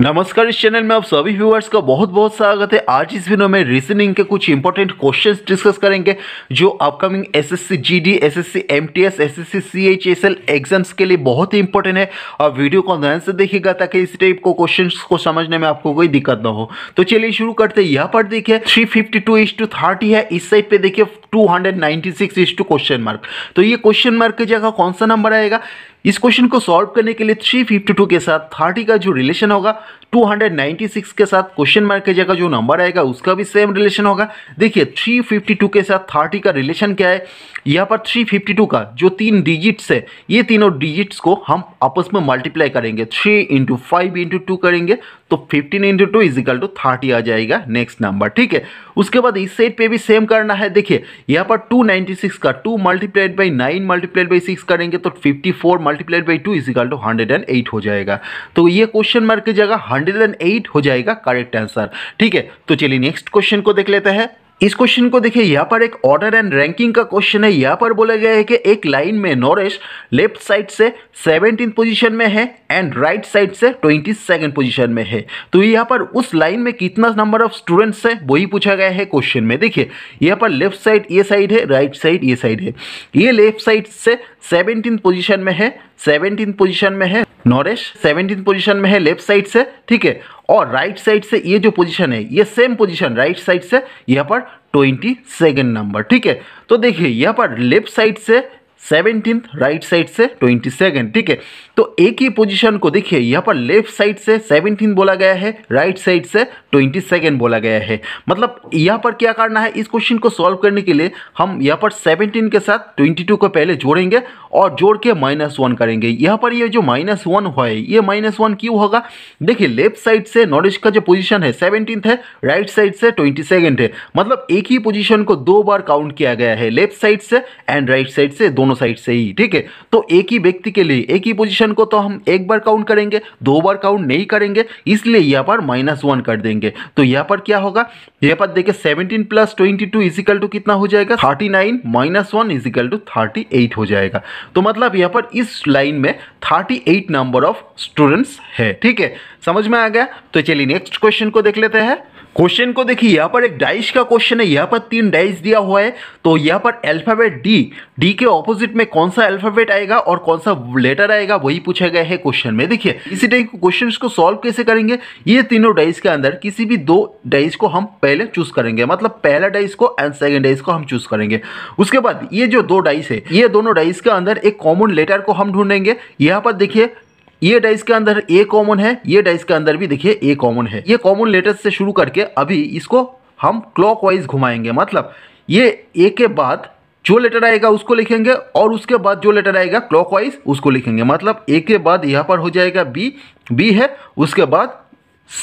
नमस्कार इस चैनल में आप सभी व्यूअर्स का बहुत बहुत स्वागत है आज इस वीडियो में रीजनिंग के कुछ इंपॉर्टेंट क्वेश्चंस डिस्कस करेंगे जो upcoming SSC GD, SSC MTS, SSC CHSL exams के लिए बहुत ही इंपॉर्टेंट है और वीडियो को ध्यान से देखिएगा ताकि इस टाइप को क्वेश्चन को समझने में आपको कोई दिक्कत ना हो तो चलिए शुरू करते हैं यहाँ पर देखिए three fifty two two thirty है इस साइड पे देखिए two hundred six two question mark तो ये क्वेश्चन मार्क की जगह कौन सा नंबर आएगा इस क्वेश्चन को सॉल्व करने के लिए थ्री फिफ्टी टू के साथ थर्टी का जो रिलेशन होगा 296 के साथ क्वेश्चन मार्क के जगह जो नंबर आएगा उसका भी सेम रिलेशन होगा देखिए 352 के साथ 30 का रिलेशन क्या है यहाँ पर 352 का जो तीन डिजिट्स है ये तीनों डिजिट्स को हम आपस में मल्टीप्लाई करेंगे 3 इंटू फाइव इंटू टू करेंगे तो 15 into two is equal to thirty आ जाएगा नेक्स्ट नंबर ठीक है उसके बाद इस साइड पे भी सेम करना है देखिए यहाँ पर 296 का 2 multiplied by nine multiplied by six करेंगे तो 54 four multiplied by two is equal to hundred हो जाएगा तो ये क्वेश्चन मार्क की जगह 108 एंड एट हो जाएगा करेक्ट आंसर ठीक है तो चलिए नेक्स्ट क्वेश्चन को देख लेते हैं इस क्वेश्चन को देखिए यहाँ पर एक ऑर्डर एंड रैंकिंग का क्वेश्चन है यहाँ पर बोला गया है कि एक लाइन में नरेश लेफ्ट साइड से सेवेंटीन पोजीशन में है एंड राइट साइड से ट्वेंटी सेकेंड पोजिशन में है तो यहाँ पर उस लाइन में कितना नंबर ऑफ स्टूडेंट्स है वही पूछा गया है क्वेश्चन में देखिए यहाँ पर लेफ्ट साइड ये साइड है राइट साइड ये साइड है ये लेफ्ट साइड से सेवेंटीन पोजिशन में है सेवनटीन पोजिशन में है नरेश सेवनटीन पोजिशन में है लेफ्ट साइड से ठीक है और राइट साइड से ये जो पोजीशन है ये सेम पोजीशन राइट साइड से यहाँ पर ट्वेंटी सेकेंड नंबर ठीक है तो देखिए यहाँ पर लेफ्ट साइड से सेवनटीन राइट साइड से ट्वेंटी सेकेंड ठीक है तो एक ही पोजीशन को देखिए यहाँ पर लेफ्ट साइड से सेवनटीन बोला गया है राइट साइड से ट्वेंटी सेकेंड बोला गया है मतलब यहाँ पर क्या करना है इस क्वेश्चन को सॉल्व करने के लिए हम यहाँ पर सेवनटीन के साथ ट्वेंटी टू को पहले जोड़ेंगे और जोड़ के माइनस वन करेंगे यहाँ पर ये यह जो माइनस वन है ये माइनस वन क्यों होगा देखिए लेफ्ट साइड से नॉलेज का जो पोजीशन है सेवनटीन है राइट साइड से ट्वेंटी सेकेंड है मतलब एक ही पोजिशन को दो बार काउंट किया गया है लेफ्ट साइड से एंड राइट साइड से दोनों दोनों साइड से ही ठीक है तो एक ही व्यक्ति के लिए एक ही पोजीशन को तो हम एक बार काउंट करेंगे दो बार काउंट नहीं करेंगे इसलिए यहाँ पर माइनस वन कर देंगे तो यहाँ पर क्या होगा यहाँ पर देखिए seventeen plus twenty two is equal to कितना हो जाएगा thirty nine minus one is equal to thirty eight हो जाएगा तो मतलब यहाँ पर इस लाइन में thirty eight number of students है ठीक है समझ में आ गया तो चलिए नेक्स्ट क्वेश्चन को देख लेते हैं क्वेश्चन को देखिए यहाँ पर एक डाइस का क्वेश्चन है यहाँ पर तीन डाइस दिया हुआ है तो यहाँ पर अल्फ़ाबेट डी डी के ऑपोजिट में कौन सा अल्फ़ाबेट आएगा और कौन सा लेटर आएगा वही पूछा गया है क्वेश्चन में देखिए इसी टाइप के क्वेश्चन को सॉल्व कैसे करेंगे ये तीनों डाइस के अंदर किसी भी दो डाइस को हम पहले चूज करेंगे मतलब पहला डाइस को एंड सेकेंड डाइस को हम चूज करेंगे उसके बाद ये जो दो डाइस है ये दोनों डाइस के अंदर एक कॉमन लेटर को हम ढूंढेंगे यहाँ पर देखिए ये डाइस के अंदर ए कॉमन है ये डाइस के अंदर भी देखिए ए कॉमन है ये कॉमन लेटर से शुरू करके अभी इसको हम क्लॉकवाइज घुमाएंगे मतलब ये ए के बाद जो लेटर आएगा उसको लिखेंगे और उसके बाद जो लेटर आएगा क्लॉकवाइज उसको लिखेंगे मतलब ए के बाद यहाँ पर हो जाएगा बी बी है उसके बाद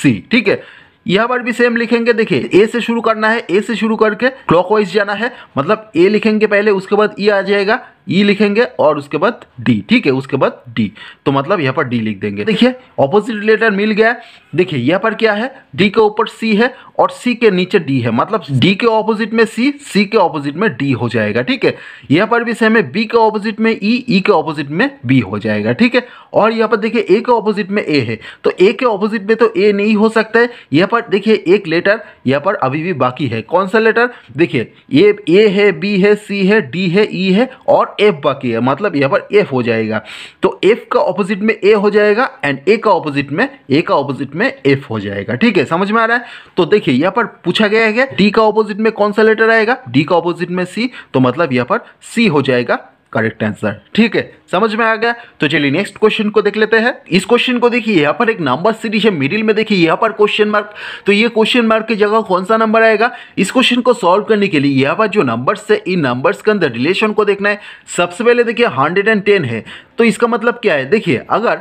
सी ठीक है यहाँ पर भी सेम लिखेंगे देखिए ए से शुरू करना है ए से शुरू करके क्लॉकवाइज जाना है मतलब ए लिखेंगे पहले उसके बाद ई e आ जाएगा ई e लिखेंगे और उसके बाद डी ठीक है उसके बाद डी तो मतलब यहाँ पर डी लिख देंगे देखिए ऑपोजिट लेटर मिल गया देखिए यहाँ पर क्या है डी के ऊपर सी है और सी के नीचे डी है मतलब डी के ऑपोजिट में सी सी के ऑपोजिट में डी हो जाएगा ठीक है यहाँ पर भी सेम है बी के ऑपोजिट में ई e, ई e के ऑपोजिट में बी हो जाएगा ठीक है और यहाँ पर देखिए ए के ऑपोजिट में ए है तो ए के ऑपोजिट में तो ए नहीं हो सकता है यहाँ पर देखिए एक लेटर यहाँ पर अभी भी बाकी है कौन सा लेटर देखिए ए ए है बी है सी है डी है ई है और एफ बाकी है मतलब यहाँ पर एफ हो जाएगा तो एफ का ऑपोजिट में ए हो जाएगा एंड ए का ऑपोजिट में ए का ऑपोजिट में एफ हो जाएगा ठीक है समझ में आ रहा है तो देखिए यहाँ पर पूछा गया है डी का ऑपोजिट में कौन सा लेटर आएगा डी का ऑपोजिट में सी तो मतलब यहाँ पर सी हो जाएगा करेक्ट आंसर ठीक है समझ में आ गया तो चलिए नेक्स्ट क्वेश्चन को देख लेते हैं इस क्वेश्चन को देखिए यहाँ पर एक नंबर सीरीज है मिडिल में देखिए यहाँ पर क्वेश्चन मार्क तो ये क्वेश्चन मार्क की जगह कौन सा नंबर आएगा इस क्वेश्चन को सॉल्व करने के लिए यहाँ पर जो नंबर है इन नंबर्स के अंदर रिलेशन को देखना है सबसे पहले देखिए हंड्रेड है तो इसका मतलब क्या है देखिए अगर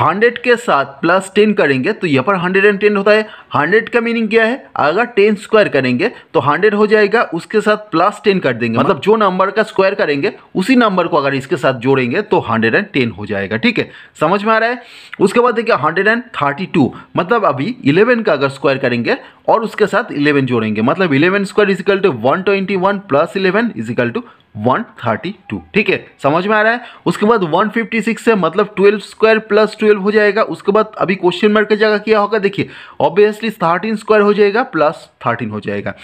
हंड्रेड के साथ प्लस टेन करेंगे तो यहाँ पर हंड्रेड एंड टेन होता है हंड्रेड का मीनिंग क्या है अगर टेन स्क्वायर करेंगे तो हंड्रेड हो जाएगा उसके साथ प्लस टेन कर देंगे मतलब जो नंबर का स्क्वायर करेंगे उसी नंबर को अगर इसके साथ जोड़ेंगे तो हंड्रेड एंड टेन हो जाएगा ठीक है समझ में आ रहा है उसके बाद देखिए हंड्रेड एंड थर्टी टू मतलब अभी इलेवन का अगर स्क्वायर करेंगे और उसके साथ इलेवन जोड़ेंगे मतलब eleven square is equal to one twenty one plus eleven is equal to 132 ठीक है समझ में आ रहा है उसके बाद 156 से मतलब 12 स्क्वायर प्लस 12 हो जाएगा उसके बाद अभी क्वेश्चन मार्क की जगह क्या होगा देखिए ऑब्वियसली 13 स्क्वायर हो जाएगा प्लस 13 हो जाएगा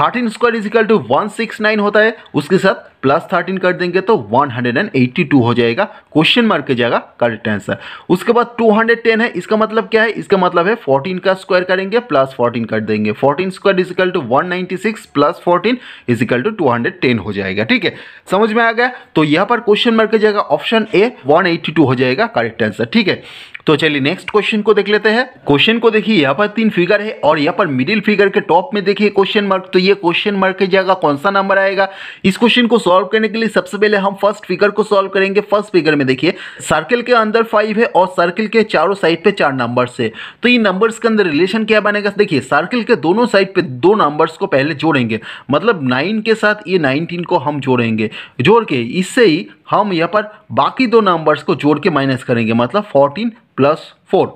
13 स्क्वायर इजिकल टू 169 होता है उसके साथ प्लस थर्टीन कर देंगे तो one hundred and eighty two हो जाएगा क्वेश्चन मार्क के जाएगा करेक्ट आंसर उसके बाद टू हंड्रेड टेन है इसका मतलब क्या है इसका मतलब है फोर्टीन का स्क्वायर करेंगे प्लस फोर्टीन कर देंगे fourteen square is equal to one ninety six plus fourteen is equal to two hundred ten हो जाएगा ठीक है समझ में आ गया तो यहाँ पर क्वेश्चन मार्क के जाएगा option A one eighty two हो जाएगा करेक्ट आंसर ठीक है तो चलिए नेक्स्ट क्वेश्चन को देख लेते हैं क्वेश्चन को देखिए यहाँ पर तीन फिगर है और यहाँ पर मिडिल फिगर के टॉप में देखिए क्वेश्चन मार्क तो ये क्वेश्चन मार्क की जगह कौन सा नंबर आएगा इस क्वेश्चन को सोल्व करने के लिए सबसे पहले हम फर्स्ट फिगर को सॉल्व करेंगे फर्स्ट फिगर में देखिए सर्किल के अंदर फाइव है और सर्किल के चारों साइड पे चार नंबर है तो इन नंबर्स के अंदर रिलेशन क्या बनेगा देखिए सर्किल के दोनों साइड पे दो नंबर्स को पहले जोड़ेंगे मतलब नाइन के साथ ये नाइनटीन को हम जोड़ेंगे जोड़ के इससे ही हम यहाँ पर बाकी दो नंबर्स को जोड़ के माइनस करेंगे मतलब फोर्टीन प्लस फोर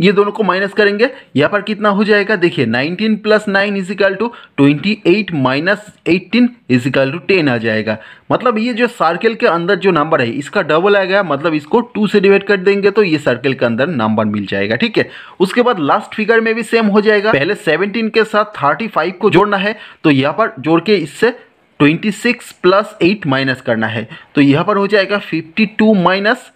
ये दोनों को माइनस करेंगे यहाँ पर कितना हो जाएगा देखिए nineteen plus nine is equal to twenty eight minus eighteen is equal to ten आ जाएगा मतलब ये जो सर्कल के अंदर जो नंबर है इसका डबल आ गया मतलब इसको टू से डिवाइड कर देंगे तो ये सर्कल के अंदर नंबर मिल जाएगा ठीक है उसके बाद लास्ट फिगर में भी सेम हो जाएगा पहले सेवनटीन के साथ थर्टी फाइव को जोड़ना है तो यहाँ पर जोड़ के इससे twenty six plus eight minus करना है तो यहाँ पर हो जाएगा टू माइनस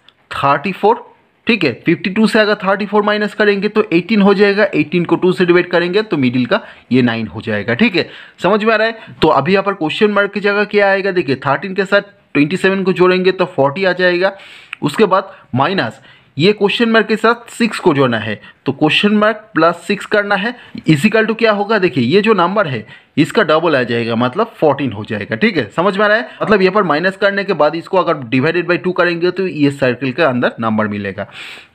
फोर ठीक है टू से अगर फोर माइनस करेंगे तो एटीन हो जाएगा एटीन को टू से डिवाइड करेंगे तो मिडिल का ये नाइन हो जाएगा ठीक है समझ में आ रहा है तो अभी यहाँ पर क्वेश्चन मार्क की जगह क्या आएगा देखिए थर्टीन के साथ सेवन को जोड़ेंगे तो फोर्टी आ जाएगा उसके बाद माइनस ये क्वेश्चन मार्क के साथ सिक्स को जोड़ना है तो क्वेश्चन मार्क प्लस सिक्स करना है इजिकल टू क्या होगा देखिए ये जो नंबर है इसका डबल आ जाएगा मतलब फोर्टीन हो जाएगा ठीक है समझ में आ रहा है मतलब यहाँ पर माइनस करने के बाद इसको अगर डिवाइडेड बाई टू करेंगे तो ये सर्कल के अंदर नंबर मिलेगा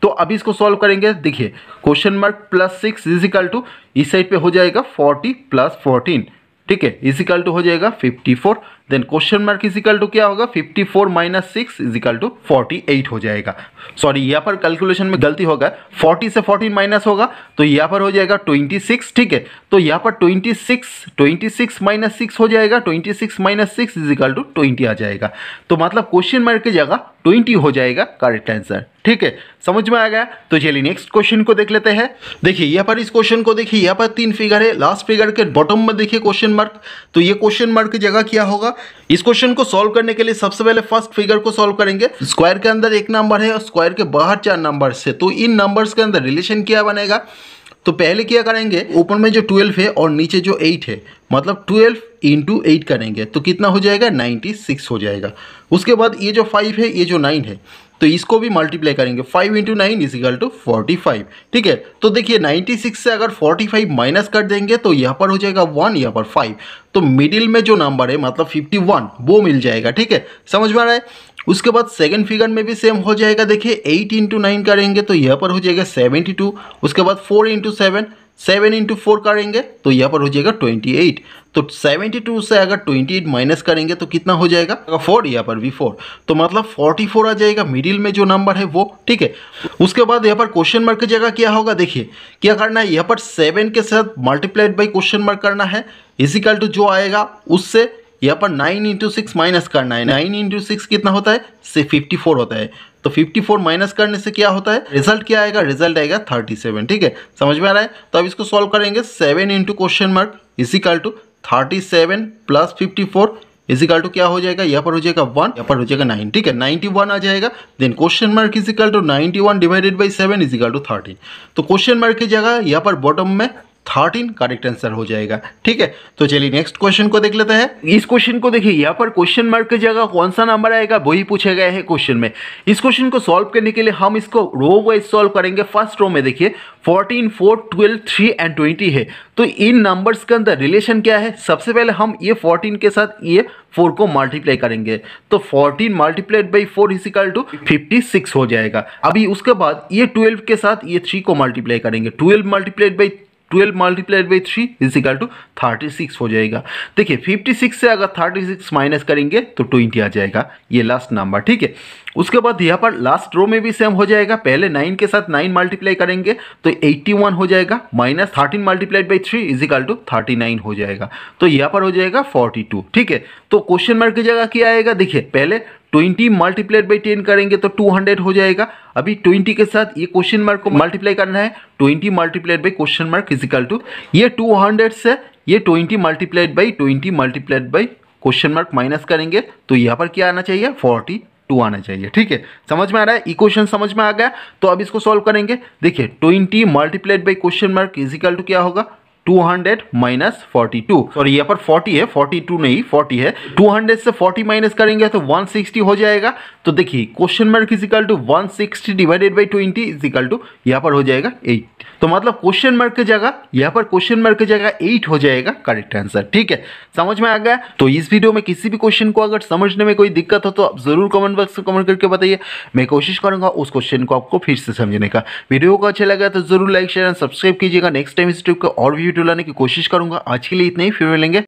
तो अभी इसको सॉल्व करेंगे देखिए question mark plus six is equal to इस साइड पर हो जाएगा फोर्टी प्लस फोर्टीन ठीक है इजिकल टू हो जाएगा fifty four then question mark is equal to क्या होगा fifty four minus six is equal to forty eight हो जाएगा सॉरी यहाँ पर कैलकुलेशन में गलती होगा फोर्टी से फोर्टीन माइनस होगा तो यहाँ पर हो जाएगा ट्वेंटी सिक्स ठीक है तो यहाँ पर twenty six twenty six minus six हो जाएगा twenty six minus six is equal to twenty आ जाएगा तो मतलब क्वेश्चन मार्क की जगह ट्वेंटी हो जाएगा करेक्ट आंसर ठीक है समझ में आ गया तो चलिए नेक्स्ट क्वेश्चन को देख लेते हैं देखिए यहाँ पर इस क्वेश्चन को देखिए यहाँ पर तीन फिगर है लास्ट फिगर के बॉटम में देखिए क्वेश्चन मार्क तो ये क्वेश्चन मार्क की जगह क्या होगा इस क्वेश्चन को सॉल्व करने के लिए सबसे पहले फर्स्ट फिगर को सॉल्व करेंगे स्क्वायर के अंदर एक नंबर है और स्क्वायर के बाहर चार नंबर है तो इन नंबर्स के अंदर रिलेशन क्या बनेगा तो पहले क्या करेंगे ऊपर में जो ट्वेल्व है और नीचे जो एट है मतलब ट्वेल्व इंटू एट करेंगे तो कितना हो जाएगा नाइन्टी सिक्स हो जाएगा उसके बाद ये जो फाइव है ये जो नाइन है तो इसको भी मल्टीप्लाई करेंगे five into nine is equal to forty five ठीक है तो देखिए नाइन्टी सिक्स से अगर फोर्टी फाइव माइनस कर देंगे तो यहाँ पर हो जाएगा वन यहाँ पर फाइव तो मिडिल में जो नंबर है मतलब फिफ्टी वन वो मिल जाएगा ठीक है समझ में आ रहा है उसके बाद सेकंड फिगर में भी सेम हो जाएगा देखिए एट इंटू नाइन करेंगे तो यहाँ पर हो जाएगा सेवेंटी टू उसके बाद four into seven seven into four करेंगे तो यहाँ पर हो जाएगा ट्वेंटी एट तो सेवेंटी टू से अगर ट्वेंटी एट माइनस करेंगे तो कितना हो जाएगा अगर फोर यहाँ पर भी फोर तो मतलब फोर्टी फोर आ जाएगा मिडिल में जो नंबर है वो ठीक है उसके बाद यहाँ पर क्वेश्चन मार्क की जगह क्या होगा देखिए क्या करना है यहाँ पर सेवन के साथ मल्टीप्लाइड बाई क्वेश्चन मार्क करना है इजिकल टू जो आएगा उससे यहाँ पर नाइन इंटू सिक्स माइनस करना है नाइन इंटू सिक्स कितना होता है से फिफ्टी फोर होता है तो 54 माइनस करने से क्या होता है रिजल्ट क्या आएगा रिजल्ट आएगा 37 ठीक है समझ में आ रहा है तो अब इसको सॉल्व करेंगे seven into question mark is equal to thirty seven plus fifty four is equal to क्या हो जाएगा यहाँ पर हो जाएगा वन यहाँ पर हो जाएगा नाइन ठीक है नाइन्टी वन आ जाएगा then question mark is equal to ninety one divided by seven is equal to thirty तो क्वेश्चन मार्क की जगह यहाँ पर बॉटम में थर्टीन करेक्ट आंसर हो जाएगा ठीक है तो चलिए नेक्स्ट क्वेश्चन को देख लेते हैं इस क्वेश्चन को देखिए यहाँ पर क्वेश्चन मार्क की जगह कौन सा नंबर आएगा वही पूछे गए हैं क्वेश्चन में इस क्वेश्चन को सॉल्व करने के लिए हम इसको रो वाइज सॉल्व करेंगे फर्स्ट रो में देखिए fourteen four twelve three and twenty है तो इन नंबर्स के अंदर रिलेशन क्या है सबसे पहले हम ये फोर्टीन के साथ ये फोर को मल्टीप्लाई करेंगे तो fourteen multiplied by four is equal to fifty six हो जाएगा अभी उसके बाद ये ट्वेल्व के साथ ये थ्री को मल्टीप्लाई करेंगे twelve multiplied by twelve multiplied by three is equal to thirty six हो जाएगा देखिए फिफ्टी सिक्स से अगर थर्टी सिक्स माइनस करेंगे तो ट्वेंटी आ जाएगा ये लास्ट नंबर ठीक है उसके बाद यहाँ पर लास्ट रो में भी सेम हो जाएगा पहले नाइन के साथ नाइन मल्टीप्लाई करेंगे तो एट्टी वन हो जाएगा minus thirteen multiplied by three is equal to thirty nine हो जाएगा तो यहाँ पर हो जाएगा फोर्टी टू ठीक है तो क्वेश्चन मार्क की जगह क्या आएगा देखिए पहले ट्वेंटी मल्टीप्लाइड बाई टेन करेंगे तो टू हंड्रेड हो जाएगा अभी ट्वेंटी के साथ ये क्वेश्चन मार्क को मल्टीप्लाई करना है twenty multiplied by question mark is equal to ये टू हंड्रेड से ये twenty multiplied by twenty multiplied by question mark minus करेंगे तो यहाँ पर क्या आना चाहिए फोर्टी टू आना चाहिए ठीक है समझ में आ रहा है इक्वेशन समझ में आ गया तो अब इसको सॉल्व करेंगे देखिए twenty multiplied by question mark is equal to क्या होगा two hundred minus forty two और यहाँ पर फोर्टी है फोर्टी टू नहीं फोर्टी है टू हंड्रेड से फोर्टी माइनस करेंगे तो वन सिक्सटी हो जाएगा तो देखिए question mark is equal to one sixty divided by twenty is equal to यहाँ पर हो जाएगा एट तो मतलब क्वेश्चन मार्क की जगह यहाँ पर क्वेश्चन मार्क की जगह एट हो जाएगा करेक्ट आंसर ठीक है समझ में आ गया तो इस वीडियो में किसी भी क्वेश्चन को अगर समझने में कोई दिक्कत हो तो आप जरूर कमेंट बॉक्स में कमेंट करके बताइए मैं कोशिश करूंगा उस क्वेश्चन को आपको फिर से समझने का वीडियो को अच्छा लगा तो जरूर लाइक शेयर एंड सब्सक्राइब कीजिएगा नेक्स्ट टाइम इस ट्रिप का और भी वीडियो लाने की कोशिश करूंगा आज के लिए इतना ही फिर मिलेंगे